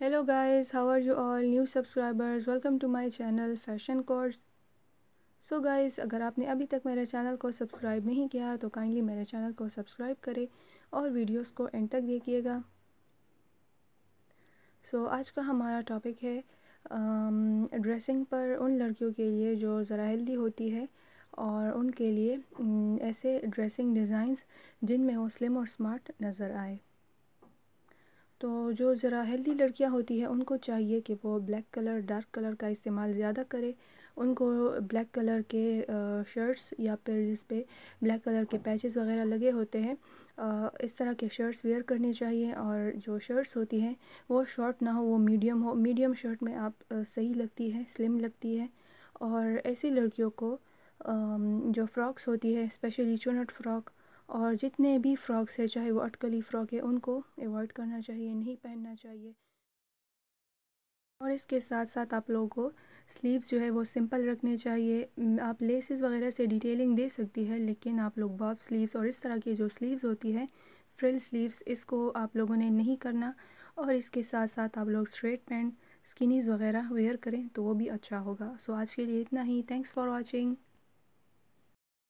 hello guys how are you all new subscribers welcome to my channel fashion course so guys अगर आपने अभी तक मेरे channel को सब्सक्राइब नहीं किया तो काइंडली मेरे चैनल को सब्सक्राइब करें और वीडियोस को एंड तक देखिएगा सो so, आज का हमारा टॉपिक है ड्रेसिंग um, पर उन लड़कियों के लिए जो ज़रा हेल्दी होती है और उनके लिए um, ऐसे ड्रेसिंग डिज़ाइंस जिनमें वो स्लिम और स्मार्ट नज़र आए तो जो ज़रा हेल्दी लड़कियां होती हैं उनको चाहिए कि वो ब्लैक कलर डार्क कलर का इस्तेमाल ज़्यादा करें उनको ब्लैक कलर के शर्ट्स या फिर जिस पे ब्लैक कलर के पैचेस वगैरह लगे होते हैं इस तरह के शर्ट्स वेयर करने चाहिए और जो शर्ट्स होती हैं वो शॉर्ट ना हो वो मीडियम हो मीडियम शर्ट में आप सही लगती है स्लिम लगती है और ऐसी लड़कियों को जो फ्रॉक्स होती है स्पेशली चुनट फ्रॉक और जितने भी फ़्रॉक्स है चाहे वो अटकली फ़्रॉक है उनको एवॉड करना चाहिए नहीं पहनना चाहिए और इसके साथ साथ आप लोगों को स्लीव्स जो है वो सिंपल रखने चाहिए आप लेसेस वगैरह से डिटेलिंग दे सकती है लेकिन आप लोग बॉब स्लीव्स और इस तरह की जो स्लीव्स होती है फ्रिल स्लीव्स इसको आप लोगों ने नहीं करना और इसके साथ साथ आप लोग स्ट्रेट पैंट स्किनीज़ वगैरह वेयर करें तो वो भी अच्छा होगा सो आज के लिए इतना ही थैंक्स फॉर वॉचिंग